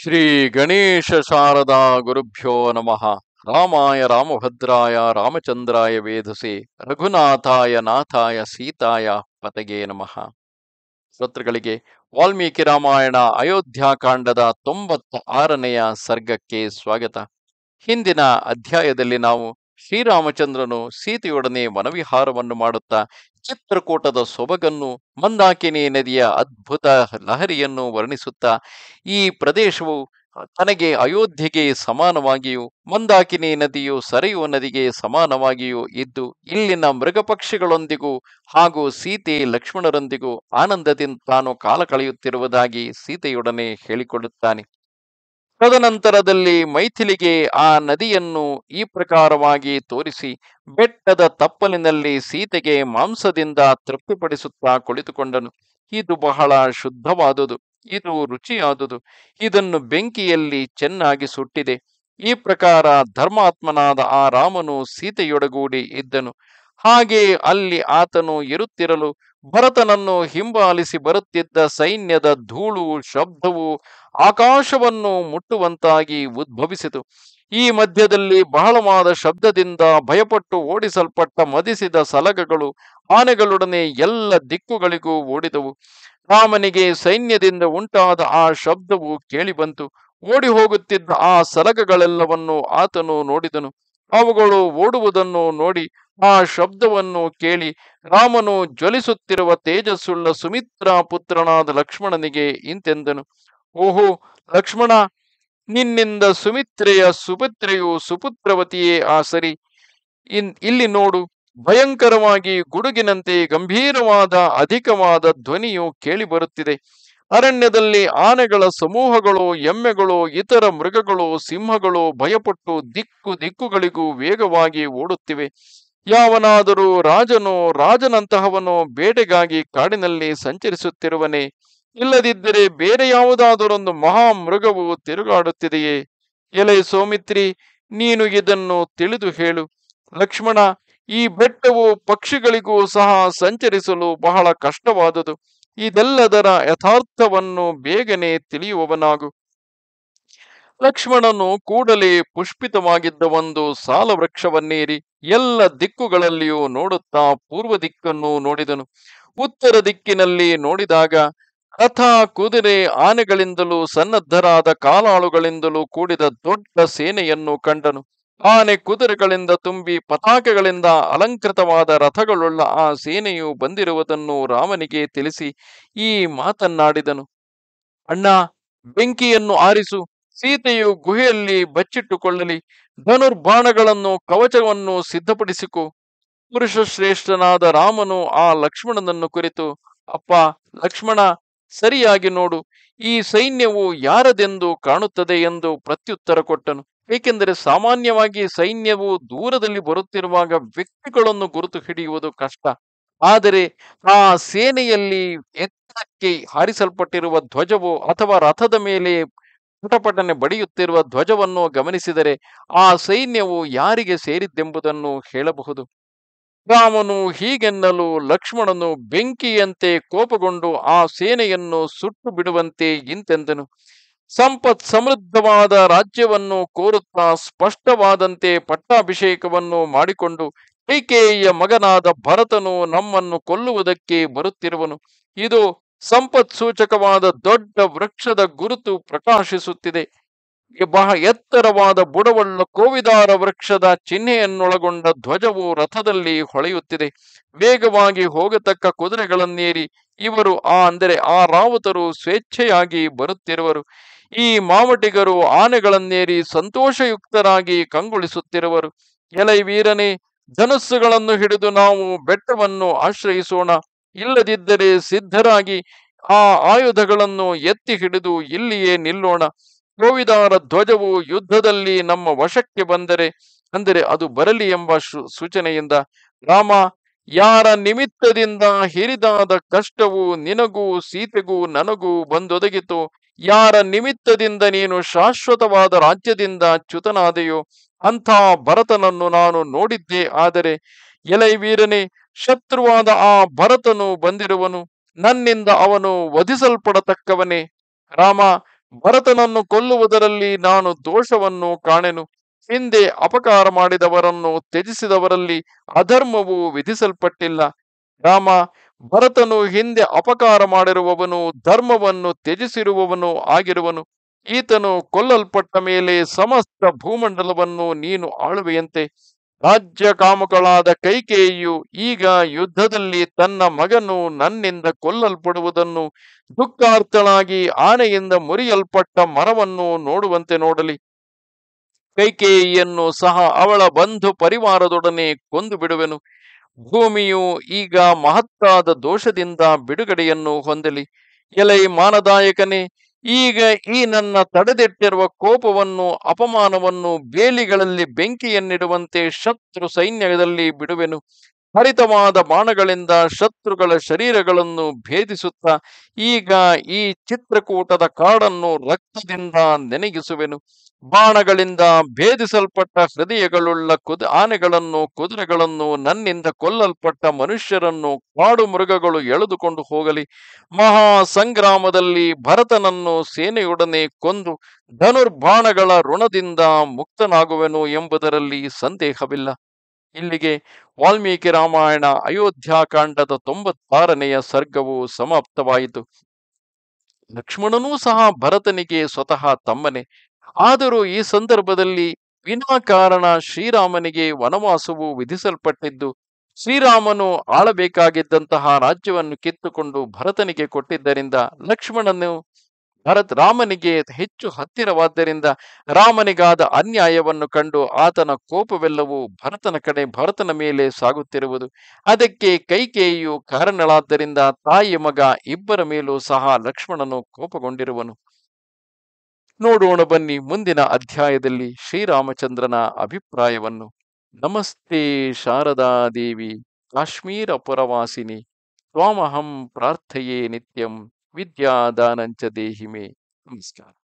ಶ್ರೀ ಗಣೇಶ ಶಾರದಾ ಗುರುಭ್ಯೋ ನಮಃ ರಾಮಾಯ ರಾಮಭದ್ರಾಯ ರಾಮಚಂದ್ರಾಯ ವೇಧಸೆ ರಘುನಾಥಾಯ ನಾಥಾಯ ಸೀತಾಯ ಪತಗೆ ನಮಃ ಸ್ತೋತ್ರಗಳಿಗೆ ವಾಲ್ಮೀಕಿ ರಾಮಾಯಣ ಅಯೋಧ್ಯಾಕಾಂಡದ ತೊಂಬತ್ತ ಆರನೆಯ ಸರ್ಗಕ್ಕೆ ಸ್ವಾಗತ ಹಿಂದಿನ ಅಧ್ಯಾಯದಲ್ಲಿ ನಾವು ಶ್ರೀರಾಮಚಂದ್ರನು ಸೀತೆಯೊಡನೆ ಮನವಿಹಾರವನ್ನು ಮಾಡುತ್ತಾ ಚಿತ್ರಕೂಟದ ಸೊಬಗನ್ನು ಮಂದಾಕಿನಿ ನದಿಯ ಅದ್ಭುತ ಲಹರಿಯನ್ನು ವರ್ಣಿಸುತ್ತಾ ಈ ಪ್ರದೇಶವು ತನಗೆ ಅಯೋಧ್ಯೆಗೆ ಸಮಾನವಾಗಿಯೂ ಮಂದಾಕಿನಿ ನದಿಯು ಸರಿಯುವ ನದಿಗೆ ಸಮಾನವಾಗಿಯೂ ಇದ್ದು ಇಲ್ಲಿನ ಮೃಗಪಕ್ಷಿಗಳೊಂದಿಗೂ ಹಾಗೂ ಸೀತೆ ಲಕ್ಷ್ಮಣರೊಂದಿಗೂ ಆನಂದದಿಂದ ತಾನು ಕಾಲ ಕಳೆಯುತ್ತಿರುವುದಾಗಿ ಸೀತೆಯೊಡನೆ ಹೇಳಿಕೊಳ್ಳುತ್ತಾನೆ ತದನಂತರದಲ್ಲಿ ಮೈಥಿಲಿಗೆ ಆ ನದಿಯನ್ನು ಈ ಪ್ರಕಾರವಾಗಿ ತೋರಿಸಿ ಬೆಟ್ಟದ ತಪ್ಪಲಿನಲ್ಲಿ ಸೀತೆಗೆ ಮಾಂಸದಿಂದ ತೃಪ್ತಿಪಡಿಸುತ್ತಾ ಕುಳಿತುಕೊಂಡನು ಇದು ಬಹಳ ಶುದ್ಧವಾದುದು ಇದು ರುಚಿಯಾದುದು ಇದನ್ನು ಬೆಂಕಿಯಲ್ಲಿ ಚೆನ್ನಾಗಿ ಸುಟ್ಟಿದೆ ಈ ಪ್ರಕಾರ ಧರ್ಮಾತ್ಮನಾದ ಆ ರಾಮನು ಸೀತೆಯೊಡಗೂಡಿ ಇದ್ದನು ಹಾಗೆ ಅಲ್ಲಿ ಆತನು ಇರುತ್ತಿರಲು ಭರತನನ್ನು ಹಿಂಬಾಲಿಸಿ ಬರುತ್ತಿದ್ದ ಸೈನ್ಯದ ಧೂಳು ಶಬ್ದವು ಆಕಾಶವನ್ನು ಮುಟ್ಟುವಂತಾಗಿ ಉದ್ಭವಿಸಿತು ಈ ಮಧ್ಯದಲ್ಲಿ ಬಹಳವಾದ ಶಬ್ದದಿಂದ ಭಯಪಟ್ಟು ಓಡಿಸಲ್ಪಟ್ಟ ಮದಿಸಿದ ಸಲಗಗಳು ಆನೆಗಳೊಡನೆ ಎಲ್ಲ ದಿಕ್ಕುಗಳಿಗೂ ಓಡಿದವು ರಾಮನಿಗೆ ಸೈನ್ಯದಿಂದ ಉಂಟಾದ ಆ ಶಬ್ದವು ಕೇಳಿಬಂತು ಓಡಿ ಹೋಗುತ್ತಿದ್ದ ಆ ಸಲಗಗಳೆಲ್ಲವನ್ನು ಆತನು ನೋಡಿದನು ಅವುಗಳು ಓಡುವುದನ್ನು ನೋಡಿ ಆ ಶಬ್ದವನ್ನು ಕೇಳಿ ರಾಮನು ಜ್ವಲಿಸುತ್ತಿರುವ ತೇಜಸ್ಸುಳ್ಳ ಸುಮಿತ್ರ ಪುತ್ರನಾದ ಲಕ್ಷ್ಮಣನಿಗೆ ಇಂತೆಂದನು ಓಹೋ ಲಕ್ಷ್ಮಣ ನಿನ್ನಿಂದ ಸುಮಿತ್ರೆಯ ಸುಪುತ್ರೆಯು ಸುಪುತ್ರವತಿಯೇ ಆ ಸರಿ ಇನ್ ಇಲ್ಲಿ ನೋಡು ಭಯಂಕರವಾಗಿ ಗುಡುಗಿನಂತೆ ಗಂಭೀರವಾದ ಅಧಿಕವಾದ ಧ್ವನಿಯು ಕೇಳಿಬರುತ್ತಿದೆ ಅರಣ್ಯದಲ್ಲಿ ಆನೆಗಳ ಸಮೂಹಗಳು ಎಮ್ಮೆಗಳು ಇತರ ಮೃಗಗಳು ಸಿಂಹಗಳು ಭಯಪಟ್ಟು ದಿಕ್ಕು ದಿಕ್ಕುಗಳಿಗೂ ವೇಗವಾಗಿ ಓಡುತ್ತಿವೆ ಯಾವನಾದರೂ ರಾಜನು ರಾಜನಂತಹವನು ಬೇಟೆಗಾಗಿ ಕಾಡಿನಲ್ಲಿ ಸಂಚರಿಸುತ್ತಿರುವನೆ ಇಲ್ಲದಿದ್ದರೆ ಬೇರೆ ಯಾವುದಾದರೊಂದು ಮಹಾ ಮೃಗವು ತಿರುಗಾಡುತ್ತಿದೆಯೇ ಎಲೆ ಸೋಮಿತ್ರಿ ನೀನು ಇದನ್ನು ತಿಳಿದು ಹೇಳು ಲಕ್ಷ್ಮಣ ಈ ಬೆಟ್ಟವು ಪಕ್ಷಿಗಳಿಗೂ ಸಹ ಸಂಚರಿಸಲು ಬಹಳ ಕಷ್ಟವಾದುದು ಇದೆಲ್ಲದರ ಯಥಾರ್ಥವನ್ನು ಬೇಗನೆ ತಿಳಿಯುವವನಾಗು ಲಕ್ಷ್ಮಣನು ಕೂಡಲೇ ಪುಷ್ಪಿತವಾಗಿದ್ದ ಒಂದು ಸಾಲ ವೃಕ್ಷವನ್ನೇರಿ ಎಲ್ಲ ದಿಕ್ಕುಗಳಲ್ಲಿಯೂ ನೋಡುತ್ತಾ ಪೂರ್ವ ದಿಕ್ಕನ್ನು ನೋಡಿದನು ಉತ್ತರ ದಿಕ್ಕಿನಲ್ಲಿ ನೋಡಿದಾಗ ರಥ ಕುದುರೆ ಆನೆಗಳಿಂದಲೂ ಸನ್ನದ್ಧರಾದ ಕಾಲಾಳುಗಳಿಂದಲೂ ಕೂಡಿದ ದೊಡ್ಡ ಸೇನೆಯನ್ನು ಕಂಡನು ಆನೆ ಕುದುರೆಗಳಿಂದ ತುಂಬಿ ಪತಾಕೆಗಳಿಂದ ಅಲಂಕೃತವಾದ ರಥಗಳುಳ್ಳ ಆ ಸೇನೆಯು ಬಂದಿರುವುದನ್ನು ರಾಮನಿಗೆ ತಿಳಿಸಿ ಈ ಮಾತನ್ನಾಡಿದನು ಅಣ್ಣ ಬೆಂಕಿಯನ್ನು ಆರಿಸು ಸೀತೆಯು ಗುಹೆಯಲ್ಲಿ ಬಚ್ಚಿಟ್ಟುಕೊಳ್ಳಲಿ ಧನುರ್ಬಾಣಗಳನ್ನು ಕವಚವನ್ನು ಸಿದ್ಧಪಡಿಸಿಕೊ ಪುರುಷ ಶ್ರೇಷ್ಠನಾದ ರಾಮನು ಆ ಲಕ್ಷ್ಮಣನನ್ನು ಕುರಿತು ಅಪ್ಪ ಲಕ್ಷ್ಮಣ ಸರಿಯಾಗಿ ನೋಡು ಈ ಸೈನ್ಯವು ಯಾರದೆಂದು ಕಾಣುತ್ತದೆ ಎಂದು ಪ್ರತ್ಯುತ್ತರ ಕೊಟ್ಟನು ಏಕೆಂದರೆ ಸಾಮಾನ್ಯವಾಗಿ ಸೈನ್ಯವು ದೂರದಲ್ಲಿ ಬರುತ್ತಿರುವಾಗ ವ್ಯಕ್ತಿಗಳನ್ನು ಗುರುತು ಹಿಡಿಯುವುದು ಕಷ್ಟ ಆದರೆ ಆ ಸೇನೆಯಲ್ಲಿ ಎತ್ತರಕ್ಕೆ ಹಾರಿಸಲ್ಪಟ್ಟಿರುವ ಧ್ವಜವು ಅಥವಾ ರಥದ ಮೇಲೆ ಪಟಪಟನೆ ಬಡಿಯುತ್ತಿರುವ ಧ್ವಜವನ್ನು ಗಮನಿಸಿದರೆ ಆ ಸೈನ್ಯವು ಯಾರಿಗೆ ಸೇರಿದ್ದೆಂಬುದನ್ನು ಹೇಳಬಹುದು ರಾಮನು ಹೀಗೆನ್ನಲು ಲಕ್ಷ್ಮಣನು ಬೆಂಕಿಯಂತೆ ಕೋಪಗೊಂಡು ಆ ಸೇನೆಯನ್ನು ಸುಟ್ಟು ಬಿಡುವಂತೆ ಇಂತೆಂದನು ಸಂಪತ್ ಸಮೃದ್ಧವಾದ ರಾಜ್ಯವನ್ನು ಕೋರುತ್ತಾ ಸ್ಪಷ್ಟವಾದಂತೆ ಪಟ್ಟಾಭಿಷೇಕವನ್ನು ಮಾಡಿಕೊಂಡು ಕೈಕೇಯ ಮಗನಾದ ಭರತನು ನಮ್ಮನ್ನು ಕೊಲ್ಲುವುದಕ್ಕೆ ಬರುತ್ತಿರುವನು ಇದು ಸಂಪತ್ ಸೂಚಕವಾದ ದೊಡ್ಡ ವೃಕ್ಷದ ಗುರುತು ಪ್ರಕಾಶಿಸುತ್ತಿದೆ ಬಹ ಎತ್ತರವಾದ ಬುಡವನ್ನು ಕೋವಿದಾರ ವೃಕ್ಷದ ಚಿಹ್ನೆಯನ್ನೊಳಗೊಂಡ ಧ್ವಜವು ರಥದಲ್ಲಿ ಹೊಳೆಯುತ್ತಿದೆ ವೇಗವಾಗಿ ಹೋಗತಕ್ಕ ಕುದುರೆಗಳನ್ನೇರಿ ಇವರು ಆ ಅಂದರೆ ಆ ರಾವತರು ಸ್ವೇಚ್ಛೆಯಾಗಿ ಬರುತ್ತಿರುವರು ಈ ಮಾವಟಿಗರು ಆನೆಗಳನ್ನೇರಿ ಸಂತೋಷಯುಕ್ತರಾಗಿ ಕಂಗೊಳಿಸುತ್ತಿರುವರು ಎಲೈ ವೀರನೇ ಧನಸ್ಸುಗಳನ್ನು ಹಿಡಿದು ನಾವು ಬೆಟ್ಟವನ್ನು ಆಶ್ರಯಿಸೋಣ ಇಲ್ಲದಿದ್ದರೆ ಸಿದ್ಧರಾಗಿ ಆ ಆಯುಧಗಳನ್ನು ಎತ್ತಿ ಹಿಡಿದು ಇಲ್ಲಿಯೇ ನಿಲ್ಲೋಣ ಕೋವಿದಾರ ಧ್ವಜವು ಯುದ್ಧದಲ್ಲಿ ನಮ್ಮ ವಶಕ್ಕೆ ಬಂದರೆ ಅಂದರೆ ಅದು ಬರಲಿ ಎಂಬ ಸೂಚನೆಯಿಂದ ರಾಮ ಯಾರ ನಿಮಿತ್ತದಿಂದ ಹಿರಿದಾದ ಕಷ್ಟವು ನಿನಗೂ ಸೀತೆಗೂ ನನಗೂ ಬಂದೊದಗಿತು ಯಾರ ನಿಮಿತ್ತದಿಂದ ನೀನು ಶಾಶ್ವತವಾದ ರಾಜ್ಯದಿಂದ ಚ್ಯುತನಾದೆಯೋ ಅಂಥ ಭರತನನ್ನು ನಾನು ನೋಡಿದ್ದೆ ಆದರೆ ಎಲೈ ವೀರನೇ ಶತ್ರುವಾದ ಆ ಭರತನು ಬಂದಿರುವನು ನನ್ನಿಂದ ಅವನು ವಧಿಸಲ್ಪಡತಕ್ಕವನೇ ರಾಮ ಭರತನನ್ನು ಕೊಲ್ಲುವುದರಲ್ಲಿ ನಾನು ದೋಷವನ್ನು ಕಾಣೆನು ಹಿಂದೆ ಅಪಕಾರ ಮಾಡಿದವರನ್ನು ತ್ಯಜಿಸಿದವರಲ್ಲಿ ಅಧರ್ಮವು ವಿಧಿಸಲ್ಪಟ್ಟಿಲ್ಲ ರಾಮ ಭರತನು ಹಿಂದೆ ಅಪಕಾರ ಮಾಡಿರುವವನು ಧರ್ಮವನ್ನು ತ್ಯಜಿಸಿರುವವನು ಆಗಿರುವನು ಈತನು ಕೊಲ್ಲಲ್ಪಟ್ಟ ಮೇಲೆ ಸಮಸ್ತ ಭೂಮಂಡಲವನ್ನು ನೀನು ಆಳುವೆಯಂತೆ ರಾಜ್ಯ ಕಾಮುಕಳಾದ ಕೈಕೇಯಿಯು ಈಗ ಯುದ್ಧದಲ್ಲಿ ತನ್ನ ಮಗನು ನನ್ನಿಂದ ಕೊಲ್ಲಲ್ಪಡುವುದನ್ನು ದುಃಖಾರ್ಥಳಾಗಿ ಆನೆಯಿಂದ ಮುರಿಯಲ್ಪಟ್ಟ ಮರವನ್ನು ನೋಡುವಂತೆ ನೋಡಲಿ ಕೈಕೇಯಿಯನ್ನು ಸಹ ಅವಳ ಬಂಧು ಪರಿವಾರದೊಡನೆ ಕೊಂದು ಬಿಡುವೆನು ಭೂಮಿಯು ಈಗ ಮಹತ್ತಾದ ದೋಷದಿಂದ ಬಿಡುಗಡೆಯನ್ನು ಹೊಂದಲಿ ಎಲೈ ಮಾನದಾಯಕನೇ ಈಗ ಈ ನನ್ನ ತಡೆದಿಟ್ಟಿರುವ ಕೋಪವನ್ನು ಅಪಮಾನವನ್ನು ಬೇಲಿಗಳಲ್ಲಿ ಬೆಂಕಿಯನ್ನಿಡುವಂತೆ ಶತ್ರು ಸೈನ್ಯದಲ್ಲಿ ಬಿಡುವೆನು ಹರಿತವಾದ ಬಾಣಗಳಿಂದ ಶತ್ರುಗಳ ಶರೀರಗಳನ್ನು ಭೇದಿಸುತ್ತಾ ಈಗ ಈ ಚಿತ್ರಕೂಟದ ಕಾಡನ್ನು ರಕ್ತದಿಂದ ನೆನಗಿಸುವೆನು ಬಾಣಗಳಿಂದ ಭೇದಿಸಲ್ಪಟ್ಟ ಹೃದಯಗಳುಳ್ಳ ಕುದ ಆನೆಗಳನ್ನು ಕುದುರೆಗಳನ್ನು ನನ್ನಿಂದ ಕೊಲ್ಲಲ್ಪಟ್ಟ ಮನುಷ್ಯರನ್ನು ಕಾಡು ಮೃಗಗಳು ಎಳೆದುಕೊಂಡು ಹೋಗಲಿ ಮಹಾ ಸಂಗ್ರಾಮದಲ್ಲಿ ಭರತನನ್ನು ಸೇನೆಯೊಡನೆ ಕೊಂದು ಧನುರ್ಬಾಣಗಳ ಋಣದಿಂದ ಮುಕ್ತನಾಗುವೆನು ಎಂಬುದರಲ್ಲಿ ಸಂದೇಹವಿಲ್ಲ ಇಲ್ಲಿಗೆ ವಾಲ್ಮೀಕಿ ರಾಮಾಯಣ ಅಯೋಧ್ಯಾಕಾಂಡದ ತೊಂಬತ್ತಾರನೆಯ ಸರ್ಗವು ಸಮಾಪ್ತವಾಯಿತು ಲಕ್ಷ್ಮಣನೂ ಸಹ ಭರತನಿಗೆ ಸ್ವತಃ ತಮ್ಮನೆ ಆದರೂ ಈ ಸಂದರ್ಭದಲ್ಲಿ ವಿನಾಕಾರಣ ಶ್ರೀರಾಮನಿಗೆ ವನವಾಸವು ವಿಧಿಸಲ್ಪಟ್ಟಿದ್ದು ಶ್ರೀರಾಮನು ಆಳಬೇಕಾಗಿದ್ದಂತಹ ರಾಜ್ಯವನ್ನು ಕಿತ್ತುಕೊಂಡು ಭರತನಿಗೆ ಕೊಟ್ಟಿದ್ದರಿಂದ ಲಕ್ಷ್ಮಣನು ಭರತ್ ರಾಮನಿಗೆ ಹೆಚ್ಚು ಹತ್ತಿರವಾದ್ದರಿಂದ ರಾಮನಿಗಾದ ಅನ್ಯಾಯವನ್ನು ಕಂಡು ಆತನ ಕೋಪವೆಲ್ಲವೂ ಭರತನ ಕಡೆ ಭರತನ ಮೇಲೆ ಸಾಗುತ್ತಿರುವುದು ಅದಕ್ಕೆ ಕೈಕೇಯಿಯು ಕಾರಣಳಾದ್ದರಿಂದ ತಾಯಿ ಮಗ ಇಬ್ಬರ ಮೇಲೂ ಸಹ ಲಕ್ಷ್ಮಣನು ಕೋಪಗೊಂಡಿರುವನು ನೋಡೋಣ ಬನ್ನಿ ಮುಂದಿನ ಅಧ್ಯಾಯದಲ್ಲಿ ಶ್ರೀರಾಮಚಂದ್ರನ ಅಭಿಪ್ರಾಯವನ್ನು ನಮಸ್ತೆ ಶಾರದಾದೇವಿ ಕಾಶ್ಮೀರ ಪುರವಾಸಿನಿ ಸ್ವಾಮಹಂ ಪ್ರಾರ್ಥೆಯೇ ನಿತ್ಯಂ विद्यादान देहि में नमस्कार